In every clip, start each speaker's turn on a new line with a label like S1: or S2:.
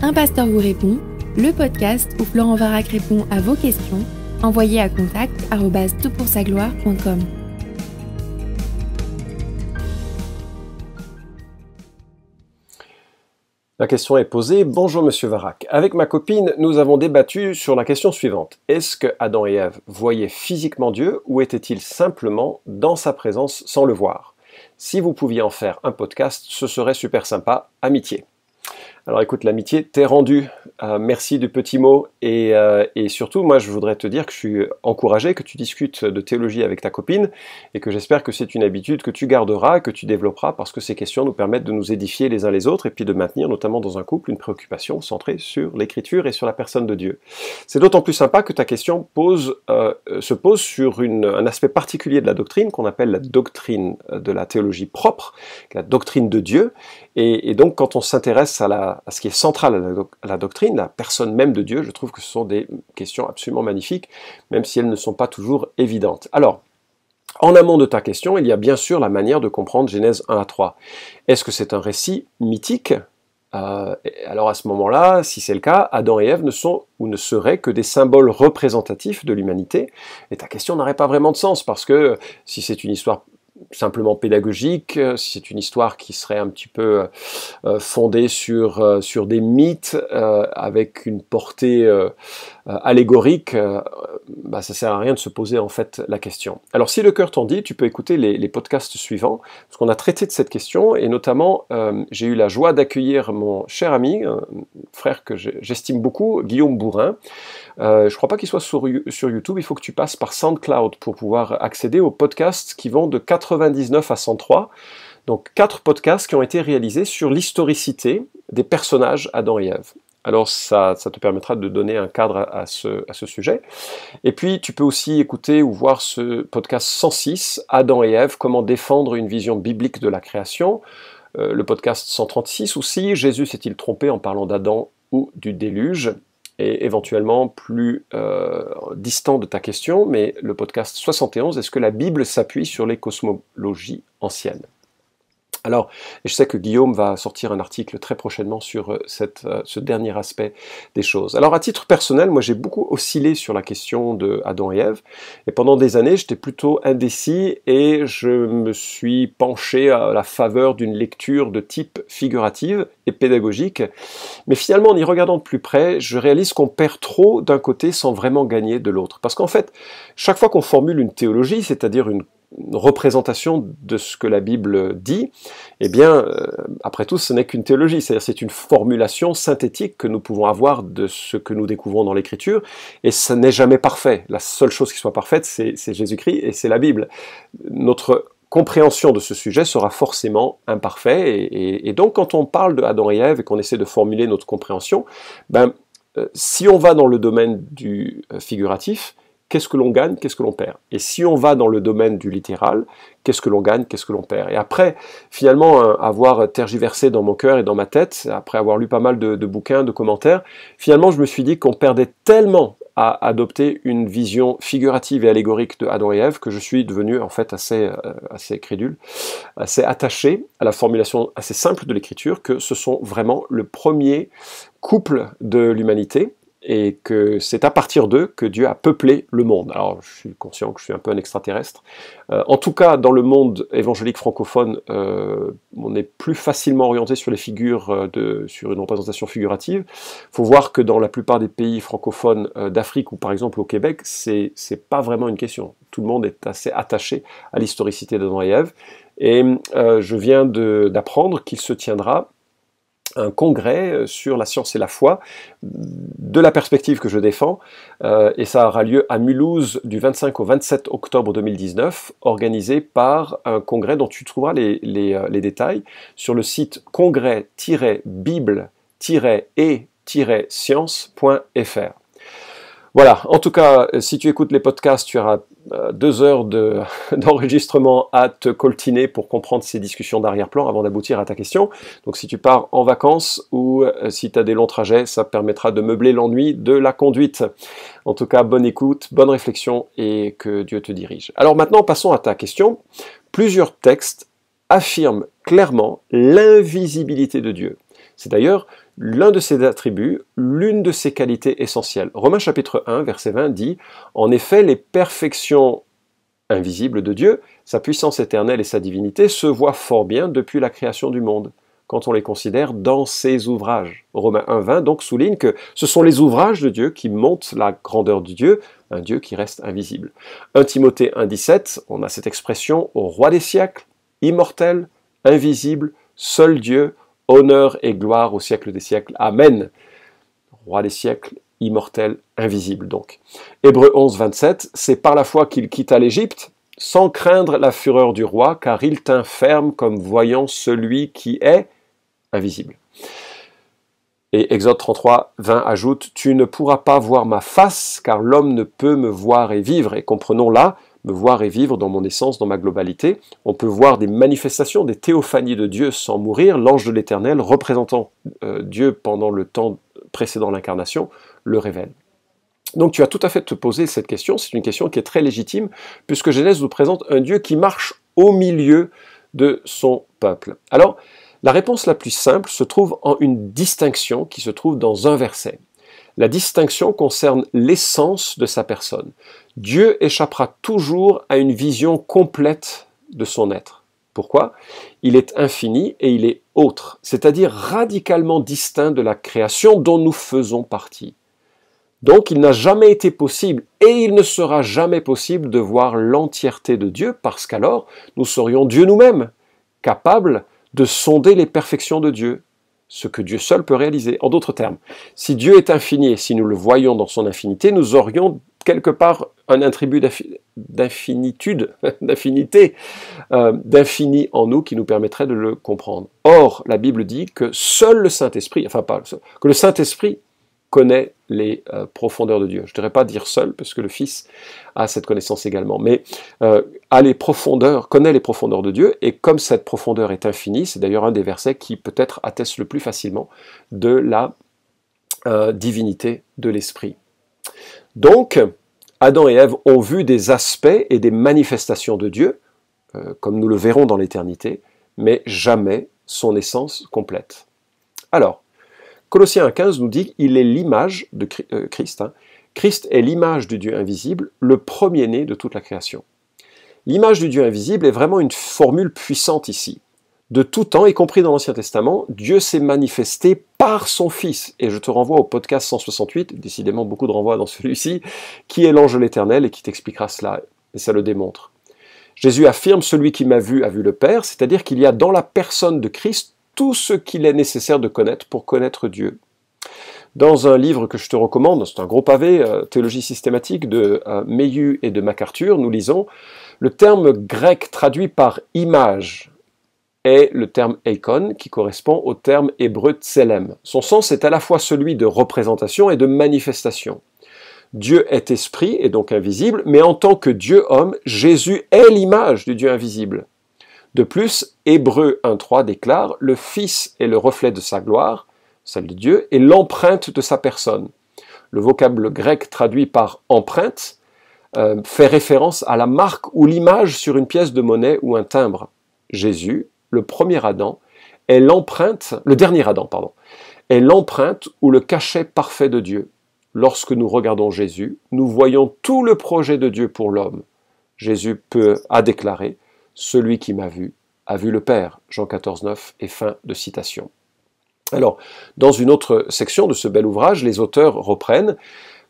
S1: Un pasteur vous répond, le podcast où Florent Varac répond à vos questions, envoyez à contact gloire.com La question est posée. Bonjour Monsieur Varak. Avec ma copine, nous avons débattu sur la question suivante. Est-ce que Adam et Ève voyaient physiquement Dieu ou étaient-ils simplement dans sa présence sans le voir Si vous pouviez en faire un podcast, ce serait super sympa. Amitié. Alors écoute, l'amitié, t'est rendu. Euh, merci du petit mot. Euh, et, surtout, moi, je voudrais te dire que je suis encouragé que tu discutes de théologie avec ta copine et que j'espère que c'est une habitude que tu garderas, que tu développeras parce que ces questions nous permettent de nous édifier les uns les autres et puis de maintenir, notamment dans un couple, une préoccupation centrée sur l'écriture et sur la personne de Dieu. C'est d'autant plus sympa que ta question euh, se pose sur un aspect particulier de la doctrine qu'on appelle la doctrine de la théologie propre, la doctrine de Dieu. et donc, quand on s'intéresse à la à, ce qui est central à la, doctrine, la personne même de Dieu, je trouve que ce sont des questions absolument magnifiques, même si elles ne sont pas toujours évidentes. Alors, en amont de ta question, il y a bien sûr la manière de comprendre Genèse 1 à 3. Est-ce que c'est un récit mythique euh, Alors à ce moment-là, si c'est le cas, Adam et Ève ne sont ou ne seraient que des symboles représentatifs de l'humanité, et ta question n'aurait pas vraiment de sens, parce que si c'est une histoire simplement pédagogique, si euh, c'est une histoire qui serait un petit peu euh, euh, fondée sur, sur des mythes avec une portée allégorique, bah, ça sert à rien de se poser en fait la question. Alors si le cœur t'en dit, tu peux écouter les, les podcasts suivants, parce qu'on a traité de cette question, et notamment j'ai eu la joie d'accueillir mon cher ami, frère que j'estime beaucoup, Guillaume Bourrin, euh, je ne crois pas qu'il soit sur, YouTube. Il faut que tu passes par SoundCloud pour pouvoir accéder aux podcasts qui vont de 99 à 103. Donc quatre podcasts qui ont été réalisés sur l'historicité des personnages Adam et Ève. Alors ça, te permettra de donner un cadre à ce, sujet. Et puis tu peux aussi écouter ou voir ce podcast 106, Adam et Ève, comment défendre une vision biblique de la création. Euh, le podcast 136 aussi, Jésus s'est-il trompé en parlant d'Adam ou du déluge et éventuellement plus euh, distant de ta question, mais le podcast 71, est-ce que la Bible s'appuie sur les cosmologies anciennes alors, je sais que Guillaume va sortir un article très prochainement sur euh, euh, ce dernier aspect des choses. Alors, à titre personnel, moi j'ai beaucoup oscillé sur la question de Adam et Ève, et pendant des années, j'étais plutôt indécis et je me suis penché à la faveur d'une lecture de type figurative et pédagogique. Mais finalement, en y regardant de plus près, je réalise qu'on perd trop d'un côté sans vraiment gagner de l'autre. Parce qu'en fait, chaque fois qu'on formule une théologie, c'est-à-dire une représentation de ce que la Bible dit, eh bien, euh, après tout, ce n'est qu'une théologie, c'est-à-dire c'est une formulation synthétique que nous pouvons avoir de ce que nous découvrons dans l'Écriture, et ce n'est jamais parfait. La seule chose qui soit parfaite, c'est Jésus-Christ et c'est la Bible. Notre compréhension de ce sujet sera forcément imparfaite, et, donc quand on parle de Adam et Ève et qu'on essaie de formuler notre compréhension, ben, euh, si on va dans le domaine du euh, figuratif, qu'est-ce que l'on gagne, qu'est-ce que l'on perd. Et si on va dans le domaine du littéral, qu'est-ce que l'on gagne, qu'est-ce que l'on perd. Et après, finalement, euh, avoir tergiversé dans mon cœur et dans ma tête, après avoir lu pas mal de, bouquins, de commentaires, finalement, je me suis dit qu'on perdait tellement à adopter une vision figurative et allégorique de Adam et Ève que je suis devenu en fait assez, euh, assez crédule, assez attaché à la formulation assez simple de l'écriture que ce sont vraiment le premier couple de l'humanité et que c'est à partir d'eux que Dieu a peuplé le monde. Alors je suis conscient que je suis un peu un extraterrestre. Euh, en tout cas, dans le monde évangélique francophone, euh, on est plus facilement orienté sur les figures, euh, de, sur une représentation figurative. Il faut voir que dans la plupart des pays francophones d'Afrique ou par exemple au Québec, c'est pas vraiment une question. Tout le monde est assez attaché à l'historicité d'Adam et Ève. Et je viens d'apprendre qu'il se tiendra un congrès euh, sur la science et la foi, de la perspective que je défends, euh, et ça aura lieu à Mulhouse du 25 au 27 octobre 2019, organisé par un congrès dont tu trouveras les, les euh, détails sur le site congrès-bible-et-science.fr. Voilà, en tout cas, euh, si tu écoutes les podcasts, tu auras euh, deux heures d'enregistrement à te coltiner pour comprendre ces discussions d'arrière-plan avant d'aboutir à ta question. Donc si tu pars en vacances ou euh, si tu as des longs trajets, ça permettra de meubler l'ennui de la conduite. En tout cas, bonne écoute, bonne réflexion et que Dieu te dirige. Alors maintenant, passons à ta question. Plusieurs textes affirment clairement l'invisibilité de Dieu. C'est d'ailleurs l'un de ses attributs, l'une de ses qualités essentielles. Romains chapitre 1, verset 20 dit En effet, les perfections invisibles de Dieu, sa puissance éternelle et sa divinité se voient fort bien depuis la création du monde quand on les considère dans ses ouvrages. Romains 1.20 donc souligne que ce sont les ouvrages de Dieu qui montent la grandeur du Dieu, un Dieu qui reste invisible. 1 Timothée 1.17, on a cette expression au roi des siècles, immortel, invisible, seul Dieu, honneur et gloire au siècle des siècles. Amen. Roi des siècles, immortel, invisible donc. Hébreu 11, 27, c'est par la foi qu'il quitta l'Égypte, sans craindre la fureur du roi, car il tint ferme comme voyant celui qui est invisible. Et Exode 33, 20 ajoute, Tu ne pourras pas voir ma face, car l'homme ne peut me voir et vivre. Et comprenons là me voir et vivre dans mon essence, dans ma globalité. On peut voir des manifestations, des théophanies de Dieu sans mourir, l'ange de l'éternel représentant euh, Dieu pendant le temps précédant l'incarnation le révèle. Donc tu as tout à fait te poser cette question, c'est une question qui est très légitime, puisque Genèse nous présente un Dieu qui marche au milieu de son peuple. Alors, la réponse la plus simple se trouve en une distinction qui se trouve dans un verset. La distinction concerne l'essence de sa personne. Dieu échappera toujours à une vision complète de son être. Pourquoi Il est infini et il est autre, c'est-à-dire radicalement distinct de la création dont nous faisons partie. Donc il n'a jamais été possible et il ne sera jamais possible de voir l'entièreté de Dieu parce qu'alors nous serions Dieu nous-mêmes, capables de sonder les perfections de Dieu, ce que Dieu seul peut réaliser. En d'autres termes, si Dieu est infini et si nous le voyons dans son infinité, nous aurions quelque part un attribut d'infinitude, d'infinité, euh, d'infini en nous qui nous permettrait de le comprendre. Or, la Bible dit que seul le Saint-Esprit, enfin pas, que le Saint-Esprit connaît les euh, profondeurs de Dieu. Je ne dirais pas dire seul, parce que le Fils a cette connaissance également, mais euh, les profondeurs, connaît les profondeurs de Dieu, et comme cette profondeur est infinie, c'est d'ailleurs un des versets qui peut-être atteste le plus facilement de la euh, divinité de l'Esprit. Donc, Adam et Ève ont vu des aspects et des manifestations de Dieu, comme nous le verrons dans l'éternité, mais jamais son essence complète. Alors, Colossiens 15 nous dit il est l'image de euh, Christ. Hein. Christ est l'image du Dieu invisible, le premier-né de toute la création. L'image du Dieu invisible est vraiment une formule puissante ici. De tout temps, y compris dans l'Ancien Testament, Dieu s'est manifesté par son Fils. Et je te renvoie au podcast 168, décidément beaucoup de renvois dans celui-ci, qui est l'ange de l'Éternel et qui t'expliquera cela. Et ça le démontre. Jésus affirme Celui qui m'a vu a vu le Père, c'est-à-dire qu'il y a dans la personne de Christ tout ce qu'il est nécessaire de connaître pour connaître Dieu. Dans un livre que je te recommande, c'est un gros pavé, euh, Théologie systématique de euh, et de MacArthur, nous lisons le terme grec traduit par image est le terme eikon qui correspond au terme hébreu tselem. Son sens est à la fois celui de représentation et de manifestation. Dieu est esprit et donc invisible, mais en tant que Dieu homme, Jésus est l'image du Dieu invisible. De plus, Hébreu 1.3 déclare « Le Fils est le reflet de sa gloire, celle de Dieu, et l'empreinte de sa personne ». Le vocable grec traduit par « empreinte euh, fait référence à la marque ou l'image sur une pièce de monnaie ou un timbre. Jésus, le premier Adam, est l'empreinte, le dernier Adam, pardon, est l'empreinte ou le cachet parfait de Dieu. Lorsque nous regardons Jésus, nous voyons tout le projet de Dieu pour l'homme. Jésus peut, a déclaré, celui qui m'a vu a vu le Père. Jean 14, 9 et fin de citation. Alors, dans une autre section de ce bel ouvrage, les auteurs reprennent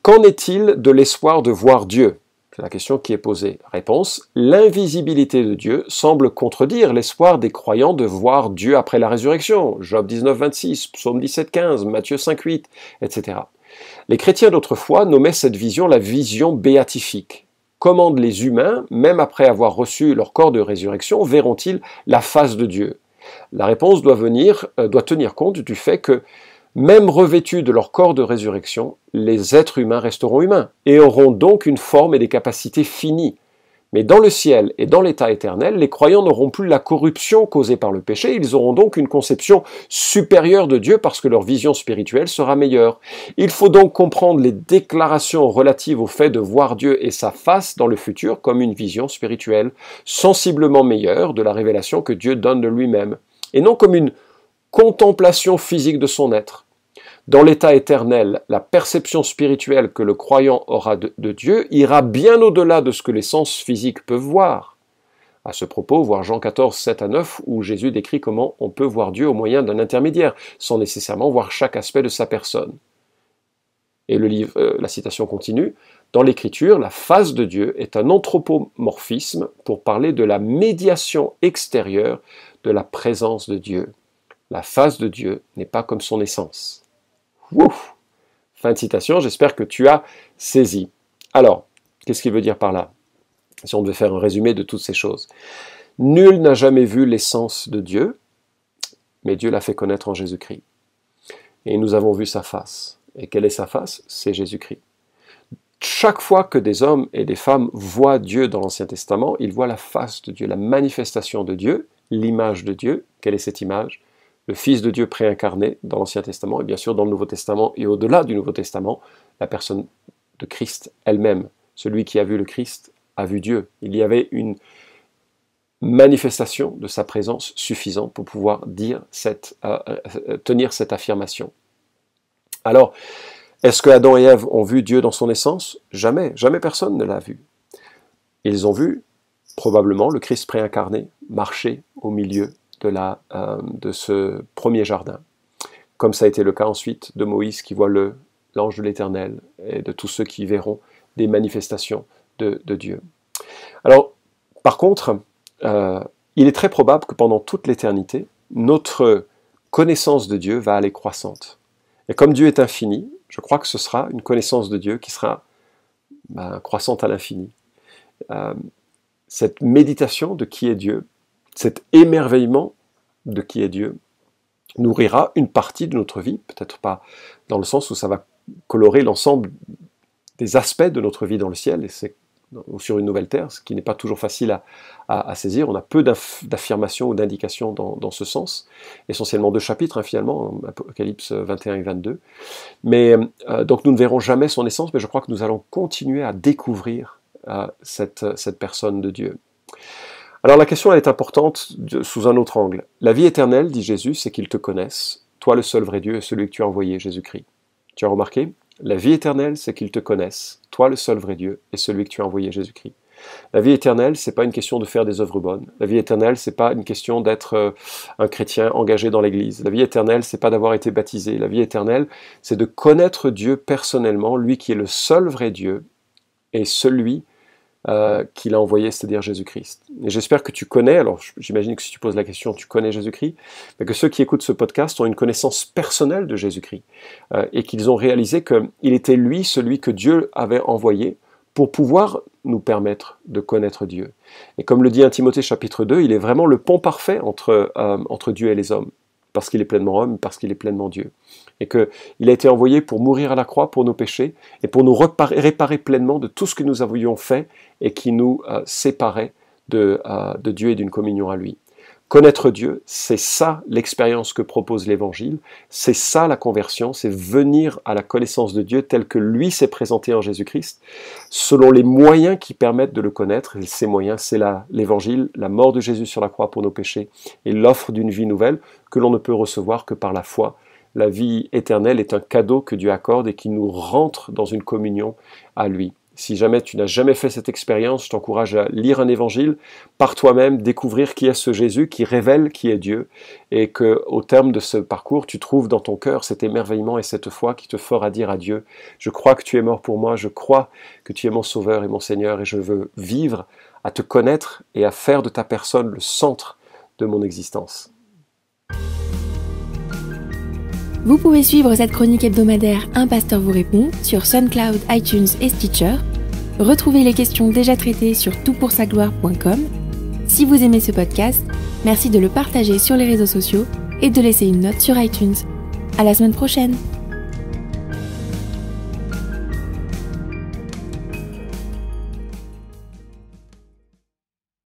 S1: Qu'en est-il de l'espoir de voir Dieu C'est la question qui est posée. Réponse L'invisibilité de Dieu semble contredire l'espoir des croyants de voir Dieu après la résurrection. Job 19, 26, Psaume 17, 15, Matthieu 5, 8, etc. Les chrétiens d'autrefois nommaient cette vision la vision béatifique. Comment les humains, même après avoir reçu leur corps de résurrection, verront-ils la face de Dieu La réponse doit, venir, euh, doit tenir compte du fait que, même revêtus de leur corps de résurrection, les êtres humains resteront humains et auront donc une forme et des capacités finies. Mais dans le ciel et dans l'état éternel, les croyants n'auront plus la corruption causée par le péché, ils auront donc une conception supérieure de Dieu parce que leur vision spirituelle sera meilleure. Il faut donc comprendre les déclarations relatives au fait de voir Dieu et sa face dans le futur comme une vision spirituelle, sensiblement meilleure de la révélation que Dieu donne de lui-même, et non comme une contemplation physique de son être. Dans l'état éternel, la perception spirituelle que le croyant aura de, Dieu ira bien au-delà de ce que les sens physiques peuvent voir. À ce propos, voir Jean 14, 7 à 9, où Jésus décrit comment on peut voir Dieu au moyen d'un intermédiaire, sans nécessairement voir chaque aspect de sa personne. Et le livre, euh, la citation continue, dans l'Écriture, la face de Dieu est un anthropomorphisme pour parler de la médiation extérieure de la présence de Dieu. La face de Dieu n'est pas comme son essence fin de citation, j'espère que tu as saisi. Alors, qu'est-ce qu'il veut dire par là Si on devait faire un résumé de toutes ces choses. Nul n'a jamais vu l'essence de Dieu, mais Dieu l'a fait connaître en Jésus-Christ. Et nous avons vu sa face. Et quelle est sa face C'est Jésus-Christ. Chaque fois que des hommes et des femmes voient Dieu dans l'Ancien Testament, ils voient la face de Dieu, la manifestation de Dieu, l'image de Dieu. Quelle est cette image le Fils de Dieu préincarné dans l'Ancien Testament, et bien sûr dans le Nouveau Testament et au-delà du Nouveau Testament, la personne de Christ elle-même. Celui qui a vu le Christ a vu Dieu. Il y avait une manifestation de sa présence suffisante pour pouvoir dire cette, euh, euh, tenir cette affirmation. Alors, est-ce que Adam et Ève ont vu Dieu dans son essence Jamais, jamais personne ne l'a vu. Ils ont vu probablement le Christ préincarné marcher au milieu de, la, euh, de ce premier jardin, comme ça a été le cas ensuite de Moïse qui voit l'ange de l'Éternel et de tous ceux qui verront des manifestations de, Dieu. Alors, par contre, euh, il est très probable que pendant toute l'éternité, notre connaissance de Dieu va aller croissante. Et comme Dieu est infini, je crois que ce sera une connaissance de Dieu qui sera ben, croissante à l'infini. Euh, cette méditation de qui est Dieu cet émerveillement de qui est Dieu nourrira une partie de notre vie, peut-être pas dans le sens où ça va colorer l'ensemble des aspects de notre vie dans le ciel, et c'est ou sur une nouvelle terre, ce qui n'est pas toujours facile à, saisir. On a peu d'affirmations ou d'indications dans, ce sens, essentiellement deux chapitres hein, finalement, Apocalypse 21 et 22. Mais euh, donc nous ne verrons jamais son essence, mais je crois que nous allons continuer à découvrir euh, cette personne de Dieu. Alors la question elle est importante sous un autre angle. La vie éternelle, dit Jésus, c'est qu'ils te connaissent, toi le seul vrai Dieu et celui que tu as envoyé, Jésus-Christ. Tu as remarqué La vie éternelle, c'est qu'ils te connaissent, toi le seul vrai Dieu et celui que tu as envoyé, Jésus-Christ. La vie éternelle, c'est pas une question de faire des œuvres bonnes. La vie éternelle, c'est pas une question d'être euh, un chrétien engagé dans l'Église. La vie éternelle, c'est pas d'avoir été baptisé. La vie éternelle, c'est de connaître Dieu personnellement, lui qui est le seul vrai Dieu et celui euh, qu'il a envoyé, c'est-à-dire Jésus-Christ. Et j'espère que tu connais, alors j'imagine que si tu poses la question, tu connais Jésus-Christ, mais que ceux qui écoutent ce podcast ont une connaissance personnelle de Jésus-Christ euh, et qu'ils ont réalisé qu'il était lui, celui que Dieu avait envoyé pour pouvoir nous permettre de connaître Dieu. Et comme le dit 1 Timothée chapitre 2, il est vraiment le pont parfait entre, euh, entre Dieu et les hommes, parce qu'il est pleinement homme, parce qu'il est pleinement Dieu et qu'il a été envoyé pour mourir à la croix pour nos péchés et pour nous réparer pleinement de tout ce que nous avions fait et qui nous euh, séparait euh, de, Dieu et d'une communion à lui. Connaître Dieu, c'est ça l'expérience que propose l'Évangile, c'est ça la conversion, c'est venir à la connaissance de Dieu tel que lui s'est présenté en Jésus-Christ, selon les moyens qui permettent de le connaître. Et ces moyens, c'est l'Évangile, la mort de Jésus sur la croix pour nos péchés et l'offre d'une vie nouvelle que l'on ne peut recevoir que par la foi la vie éternelle est un cadeau que Dieu accorde et qui nous rentre dans une communion à lui. Si jamais tu n'as jamais fait cette expérience, je t'encourage à lire un évangile par toi-même, découvrir qui est ce Jésus qui révèle qui est Dieu et que au terme de ce parcours, tu trouves dans ton cœur cet émerveillement et cette foi qui te fera dire à Dieu "Je crois que tu es mort pour moi, je crois que tu es mon sauveur et mon Seigneur et je veux vivre à te connaître et à faire de ta personne le centre de mon existence." Vous pouvez suivre cette chronique hebdomadaire Un pasteur vous répond sur SoundCloud, iTunes et Stitcher. Retrouvez les questions déjà traitées sur toutpoursagloire.com. Si vous aimez ce podcast, merci de le partager sur les réseaux sociaux et de laisser une note sur iTunes. À la semaine prochaine!